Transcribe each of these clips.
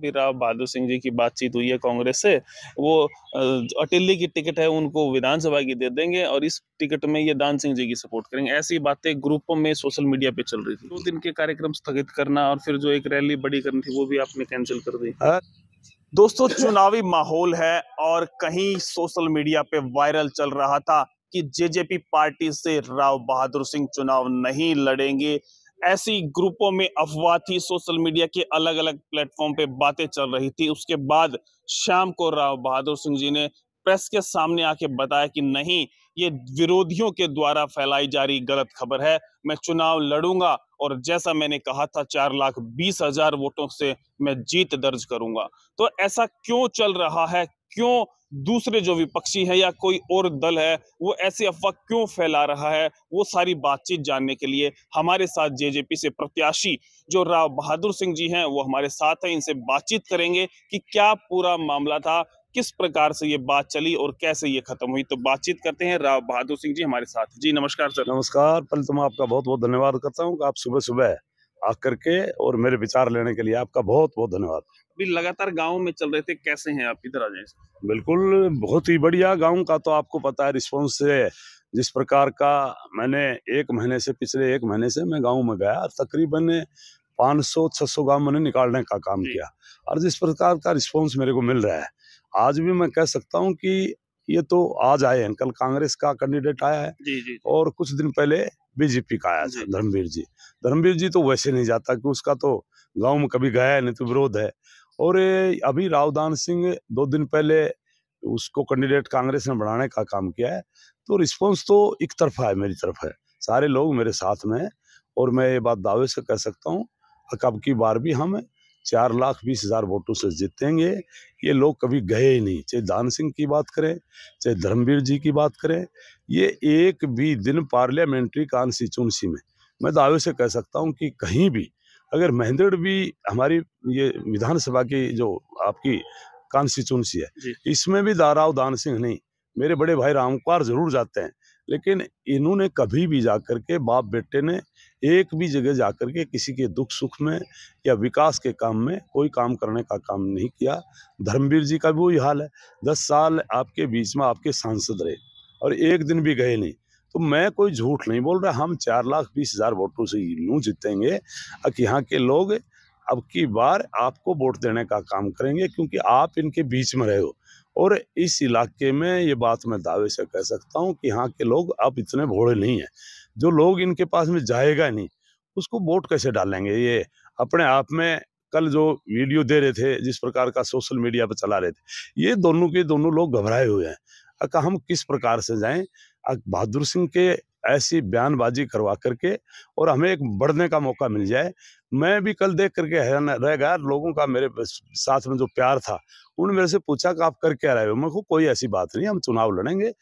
भी राव बहादुर सिंह जी की बातचीत हुई है कांग्रेस से वो अटिल्ली की टिकट है उनको विधानसभा की दे देंगे और इस टिकट में ये दान सिंह जी की सपोर्ट करेंगे ऐसी बातें ग्रुप में सोशल मीडिया पे चल रही थी दो दिन के कार्यक्रम स्थगित करना और फिर जो एक रैली बड़ी करनी थी वो भी आपने कैंसिल कर दी दोस्तों चुनावी माहौल है और कहीं सोशल मीडिया पे वायरल चल रहा था कि जेजेपी पार्टी से राव बहादुर सिंह चुनाव नहीं लड़ेंगे ऐसी ग्रुपों में अफवाह थी सोशल मीडिया के अलग अलग प्लेटफॉर्म पे बातें चल रही थी उसके बाद शाम को राव बहादुर सिंह जी ने प्रेस के सामने आके बताया कि नहीं ये विरोधियों के द्वारा फैलाई जा रही गलत खबर है मैं चुनाव लड़ूंगा और जैसा मैंने कहा था चार लाख बीस हजार वोटों से मैं जीत दर्ज करूंगा तो ऐसा क्यों चल रहा है क्यों दूसरे जो विपक्षी हैं या कोई और दल है वो ऐसी अफवाह क्यों फैला रहा है वो सारी बातचीत जानने के लिए हमारे साथ जेजेपी से प्रत्याशी जो राव बहादुर सिंह जी हैं वो हमारे साथ हैं इनसे बातचीत करेंगे कि क्या पूरा मामला था किस प्रकार से ये बात चली और कैसे ये खत्म हुई तो बातचीत करते हैं राव बहादुर सिंह जी हमारे साथ जी नमस्कार सर नमस्कार पहले तो मैं आपका बहुत बहुत धन्यवाद करता हूँ आप सुबह सुबह आकर के और मेरे विचार लेने के लिए आपका बहुत बहुत धन्यवाद भी लगातार गाँव में चल रहे थे कैसे हैं आप इधर आ जाए बिल्कुल बहुत ही बढ़िया गाँव का तो आपको पता है रिस्पॉन्स जिस प्रकार का मैंने एक महीने से पिछले एक महीने से मैं गाँव में गया तकरीबन 500-600 गांव मैंने निकालने का काम किया और जिस प्रकार का रिस्पांस मेरे को मिल रहा है आज भी मैं कह सकता हूं कि ये तो आज आए हैं कल कांग्रेस का कैंडिडेट आया है जी जी। और कुछ दिन पहले बीजेपी का आया था धर्मवीर जी धर्मवीर जी तो वैसे नहीं जाता कि उसका तो गांव में कभी गया है नहीं तो विरोध है और अभी रावदान सिंह दो दिन पहले उसको कैंडिडेट कांग्रेस ने बढ़ाने का काम किया है तो रिस्पॉन्स तो एक तरफा है मेरी तरफ है सारे लोग मेरे साथ में हैं और मैं ये बात दावे से कह सकता हूँ अब की बार भी हम चार लाख बीस हज़ार वोटों से जीतेंगे ये लोग कभी गए ही नहीं चाहे दान सिंह की बात करें चाहे धर्मवीर जी की बात करें ये एक भी दिन पार्लियामेंट्री कॉन्स्टिट्यूंसी में मैं दावे से कह सकता हूँ कि कहीं भी अगर महेंद्र भी हमारी ये विधानसभा की जो आपकी कॉन्स्टिट्यूंसी है इसमें भी दाराव दान सिंह नहीं मेरे बड़े भाई रामकुमार जरूर जाते हैं लेकिन इन्होंने कभी भी जा कर के बाप बेटे ने एक भी जगह जा कर के किसी के दुख सुख में या विकास के काम में कोई काम करने का काम नहीं किया धर्मवीर जी का भी वही हाल है दस साल आपके बीच में आपके सांसद रहे और एक दिन भी गए नहीं तो मैं कोई झूठ नहीं बोल रहा हम चार लाख बीस हज़ार वोटों से नू जीतेंगे अब यहाँ के लोग अब की बार आपको वोट देने का काम करेंगे क्योंकि आप इनके बीच में रहे हो और इस इलाके में ये बात मैं दावे से कह सकता हूँ कि यहाँ के लोग अब इतने भोड़े नहीं हैं जो लोग इनके पास में जाएगा नहीं उसको वोट कैसे डालेंगे ये अपने आप में कल जो वीडियो दे रहे थे जिस प्रकार का सोशल मीडिया पर चला रहे थे ये दोनों के दोनों लोग घबराए हुए हैं अका हम किस प्रकार से जाएं बहादुर सिंह के ऐसी बयानबाजी करवा करके और हमें एक बढ़ने का मौका मिल जाए मैं भी कल देख करके हैरान रह गया लोगों का मेरे साथ में जो प्यार था उन्होंने मेरे से पूछा कि आप कर क्या रहे हो मैं को कोई ऐसी बात नहीं हम चुनाव लड़ेंगे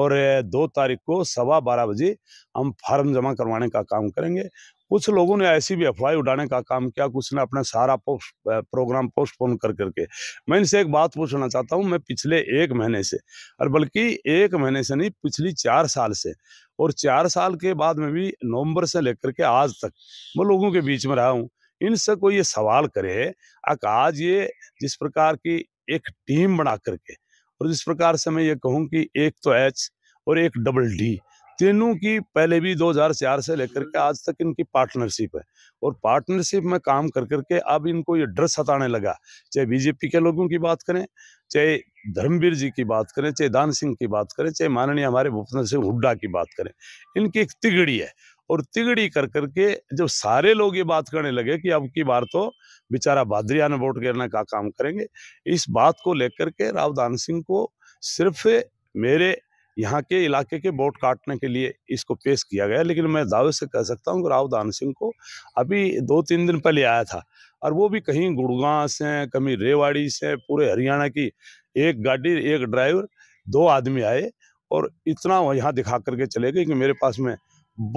और दो तारीख को सवा बारह बजे हम फार्म जमा करवाने का काम करेंगे कुछ लोगों ने ऐसी भी अफवाह उड़ाने का काम किया कुछ ने अपना सारा पोस्ट प्रोग्राम पोस्टपोन कर करके मैं इनसे एक बात पूछना चाहता हूँ मैं पिछले एक महीने से और बल्कि एक महीने से नहीं पिछली चार साल से और चार साल के बाद में भी नवंबर से लेकर के आज तक मैं लोगों के बीच में रहा हूँ इनसे कोई ये सवाल करे आज ये जिस प्रकार की एक टीम बना करके और जिस प्रकार से मैं ये कहूँ कि एक तो एच और एक डबल डी तीनों की पहले भी 2004 से लेकर के हम्म। आज तक इनकी पार्टनरशिप है और पार्टनरशिप में काम कर करके अब इनको ये डर सताने लगा चाहे बीजेपी के लोगों की बात करें चाहे धर्मवीर जी की बात करें चाहे दान सिंह की बात करें चाहे माननीय हमारे भूपेंद्र सिंह हुड्डा की बात करें इनकी एक तिगड़ी है और तिगड़ी कर करके जब सारे लोग ये बात करने लगे कि अब की बार तो बेचारा बादरिया ने वोट गिरने का काम करेंगे इस बात को लेकर के रावदान सिंह को सिर्फ मेरे यहाँ के इलाके के वोट काटने के लिए इसको पेश किया गया लेकिन मैं दावे से कह सकता हूँ कि राव दान सिंह को अभी दो तीन दिन पहले आया था और वो भी कहीं गुड़गांव से कहीं रेवाड़ी से पूरे हरियाणा की एक गाड़ी एक ड्राइवर दो आदमी आए और इतना वो यहाँ दिखा करके चले गए कि मेरे पास में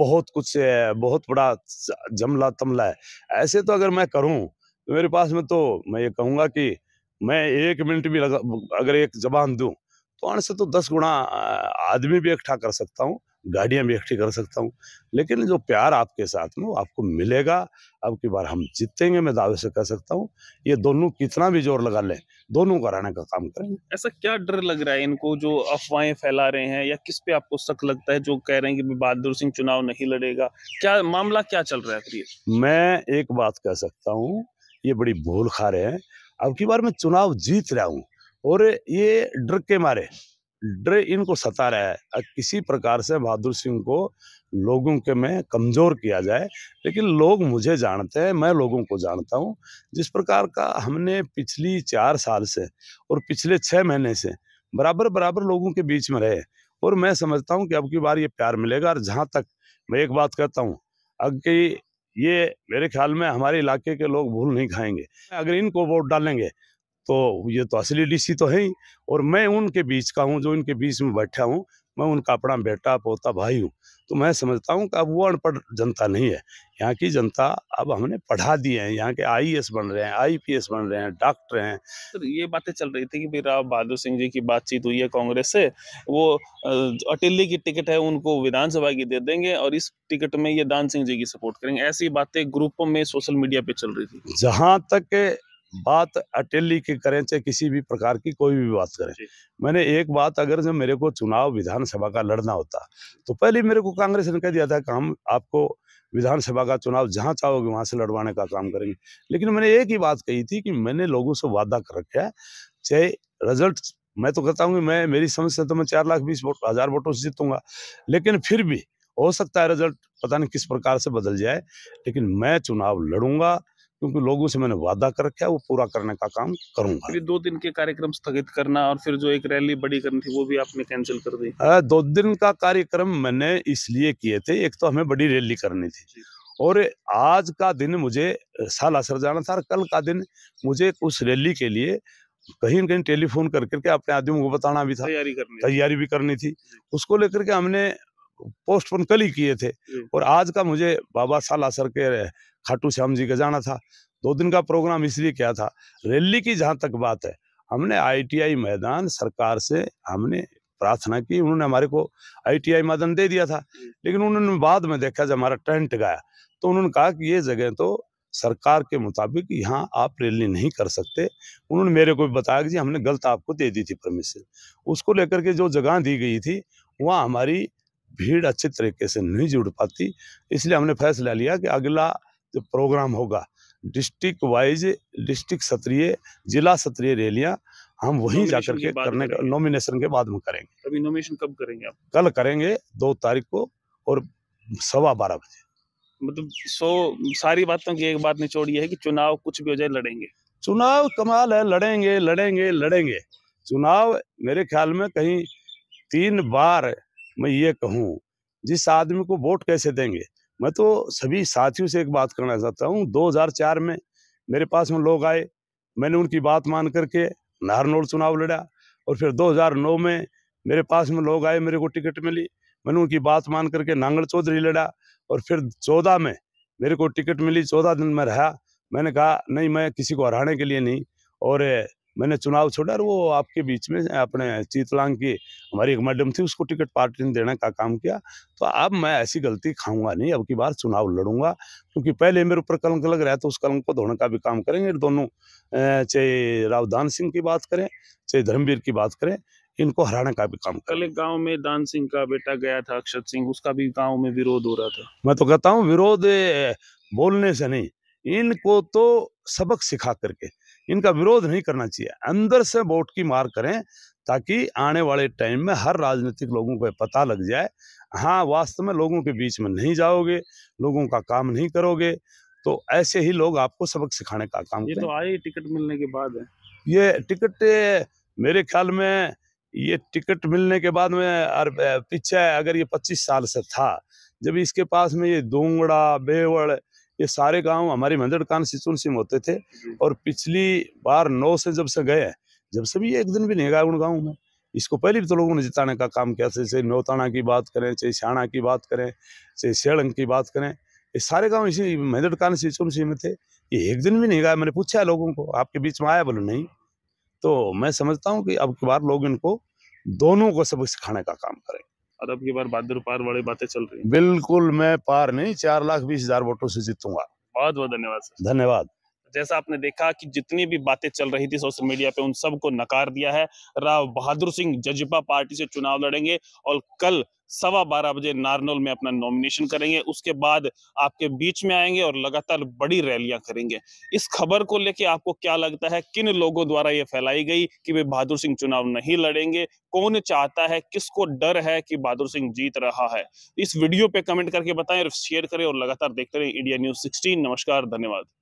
बहुत कुछ है बहुत बड़ा जमला तमला है ऐसे तो अगर मैं करूँ तो मेरे पास में तो मैं ये कहूँगा कि मैं एक मिनट भी लगा अगर एक जबान दूँ पाँच से तो दस गुना आदमी भी इकट्ठा कर सकता हूँ गाड़ियाँ भी इकट्ठी कर सकता हूँ लेकिन जो प्यार आपके साथ में वो आपको मिलेगा अब की बार हम जीतेंगे मैं दावे से कह सकता हूँ ये दोनों कितना भी जोर लगा लें दोनों कराने का काम करेंगे ऐसा क्या डर लग रहा है इनको जो अफवाहें फैला रहे हैं या किस पे आपको शक लगता है जो कह रहे हैं कि बहादुर सिंह चुनाव नहीं लड़ेगा क्या मामला क्या चल रहा है फिर मैं एक बात कह सकता हूँ ये बड़ी भूल खा रहे हैं अब की बार मैं चुनाव जीत रहा हूँ और ये डर के मारे डर इनको सता रहा है किसी प्रकार से बहादुर सिंह को लोगों के में कमज़ोर किया जाए लेकिन लोग मुझे जानते हैं मैं लोगों को जानता हूँ जिस प्रकार का हमने पिछली चार साल से और पिछले छः महीने से बराबर बराबर लोगों के बीच में रहे और मैं समझता हूँ कि अब की बार ये प्यार मिलेगा और जहाँ तक मैं एक बात कहता हूँ अब की ये मेरे ख्याल में हमारे इलाके के लोग भूल नहीं खाएंगे अगर इनको वोट डालेंगे तो ये तो असली डीसी तो है ही और मैं उनके बीच का हूँ जो इनके बीच में बैठा हूँ मैं उनका अपना बेटा पोता भाई हूँ तो मैं समझता हूँ कि अब वो अनपढ़ जनता नहीं है यहाँ की जनता अब हमने पढ़ा दिए हैं यहाँ के आईएएस बन रहे हैं आईपीएस बन रहे हैं डॉक्टर हैं सर ये बातें चल रही थी कि भाई राव बहादुर सिंह जी की बातचीत हुई है कांग्रेस से वो अटिल्ली की टिकट है उनको विधानसभा की दे देंगे और इस टिकट में ये दान सिंह जी की सपोर्ट करेंगे ऐसी बातें ग्रुप में सोशल मीडिया पर चल रही थी जहाँ तक हम्म। बात अटेली की करें चाहे किसी भी प्रकार की कोई भी बात करें मैंने एक बात अगर जब मेरे को चुनाव विधानसभा का लड़ना होता तो पहले मेरे को कांग्रेस ने कह दिया था काम आपको विधानसभा का चुनाव जहाँ चाहोगे वहाँ से लड़वाने का काम करेंगे लेकिन मैंने एक ही बात कही थी कि मैंने लोगों से वादा कर रखा है चाहे रिजल्ट मैं तो कहता हूँ कि मैं मेरी समझ से तो मैं चार लाख बीस हज़ार वोटों से जीतूंगा लेकिन फिर भी हो सकता है रिजल्ट पता नहीं किस प्रकार से बदल जाए लेकिन मैं चुनाव लड़ूंगा क्योंकि लोगों से मैंने वादा कर रखा है वो पूरा करने का काम करूंगा फिर दो दिन के कार्यक्रम स्थगित करना और फिर जो एक रैली बड़ी करनी थी वो भी आपने कैंसिल कर दी आ, दो दिन का कार्यक्रम मैंने इसलिए किए थे एक तो हमें बड़ी रैली करनी थी और आज का दिन मुझे सालासर जाना था और कल का दिन मुझे उस रैली के लिए कहीं ना कहीं टेलीफोन कर करके अपने आदमियों को बताना भी था तैयारी भी करनी थी उसको लेकर के हमने पोस्टपोन कल ही किए थे और आज का मुझे बाबा साला सर के खाटू श्याम जी का जाना था दो दिन का प्रोग्राम इसलिए किया था रैली की जहाँ तक बात है हमने आईटीआई मैदान सरकार से हमने प्रार्थना की उन्होंने हमारे को आईटीआई मैदान दे दिया था लेकिन उन्होंने बाद में देखा जब हमारा टेंट गया तो उन्होंने कहा कि ये जगह तो सरकार के मुताबिक यहाँ आप रैली नहीं कर सकते उन्होंने मेरे को भी बताया कि जी हमने गलत आपको दे दी थी परमिशन उसको लेकर के जो जगह दी गई थी वहाँ हमारी भीड़ अच्छे तरीके से नहीं जुड़ पाती इसलिए हमने फैसला लिया कि अगला जो प्रोग्राम होगा डिस्ट्रिक्ट वाइज डिस्ट्रिक्ट स्तरीय जिला स्तरीय रैलियाँ हम वहीं जाकर के करने का नॉमिनेशन के बाद में करेंगे अभी नॉमिनेशन कब करेंगे आप कल करेंगे दो तारीख को और सवा बारह बजे मतलब सो सारी बातों की एक बात निचोड़ी है कि चुनाव कुछ भी हो जाए लड़ेंगे चुनाव कमाल है लड़ेंगे लड़ेंगे लड़ेंगे चुनाव मेरे ख्याल में कहीं तीन बार मैं ये कहूँ जिस आदमी को वोट कैसे देंगे मैं तो सभी साथियों से एक बात करना चाहता हूँ 2004 में मेरे पास में लोग आए मैंने उनकी बात मान करके नारनौल चुनाव लड़ा और फिर 2009 में मेरे पास में लोग आए मेरे को टिकट मिली मैंने उनकी बात मान करके नांगल चौधरी लड़ा और फिर चौदह में मेरे को टिकट मिली चौदह दिन में रहा मैंने कहा नहीं मैं किसी को हराने के लिए नहीं और मैंने चुनाव छोड़ा और वो आपके बीच में अपने चीतलांग की हमारी एक मैडम थी उसको टिकट पार्टी ने देने का काम किया तो अब मैं ऐसी गलती खाऊंगा नहीं अब की बार चुनाव लड़ूंगा क्योंकि पहले मेरे ऊपर कलंक लग रहा है तो उस कलंक को धोने का भी काम करेंगे दोनों चाहे रावधान सिंह की बात करें चाहे धर्मवीर की बात करें इनको हराने का भी काम कल एक गाँव में दान सिंह का बेटा गया था अक्षत सिंह उसका भी गाँव में विरोध हो रहा था मैं तो कहता हूँ विरोध बोलने से नहीं इनको तो सबक सिखा करके इनका विरोध नहीं करना चाहिए अंदर से वोट की मार करें ताकि आने वाले टाइम में हर राजनीतिक लोगों को पता लग जाए हाँ वास्तव में लोगों के बीच में नहीं जाओगे लोगों का काम नहीं करोगे तो ऐसे ही लोग आपको सबक सिखाने का काम ये तो आए टिकट मिलने के बाद है ये टिकट मेरे ख्याल में ये टिकट मिलने के बाद में पीछे अगर ये 25 साल से था जब इसके पास में ये दोंगड़ा बेवड़ ये सारे गांव हमारे मंदिर कान सिचुनसी में होते थे और पिछली बार नौ से जब से गए जब से भी एक दिन भी नहीं गए उन गाँव में इसको पहले भी तो लोगों ने जिताने का काम किया जैसे नौताना की बात करें चाहे सियाणा की बात करें चाहे सेड़ंग की बात करें ये सारे गाँव इसी मंदिर कान से चुनसी में थे ये एक दिन भी नहीं गए मैंने पूछा लोगों को आपके बीच में आया बोलो नहीं तो मैं समझता हूँ कि अब की बार लोग इनको दोनों को सबक सिखाने का काम करें और अब की बार बहादुर पार वाली बातें चल रही बिल्कुल मैं पार नहीं चार लाख बीस हजार वोटों से जीतूंगा बहुत बहुत धन्यवाद धन्यवाद जैसा आपने देखा कि जितनी भी बातें चल रही थी सोशल मीडिया पे उन सबको नकार दिया है राव बहादुर सिंह जजपा पार्टी से चुनाव लड़ेंगे और कल सवा बारह बजे नारनौल में अपना नॉमिनेशन करेंगे उसके बाद आपके बीच में आएंगे और लगातार बड़ी रैलियां करेंगे इस खबर को लेके आपको क्या लगता है किन लोगों द्वारा ये फैलाई गई कि वे बहादुर सिंह चुनाव नहीं लड़ेंगे कौन चाहता है किसको डर है कि बहादुर सिंह जीत रहा है इस वीडियो पे कमेंट करके बताएं और शेयर करें और लगातार देखते रहे इंडिया न्यूज सिक्सटीन नमस्कार धन्यवाद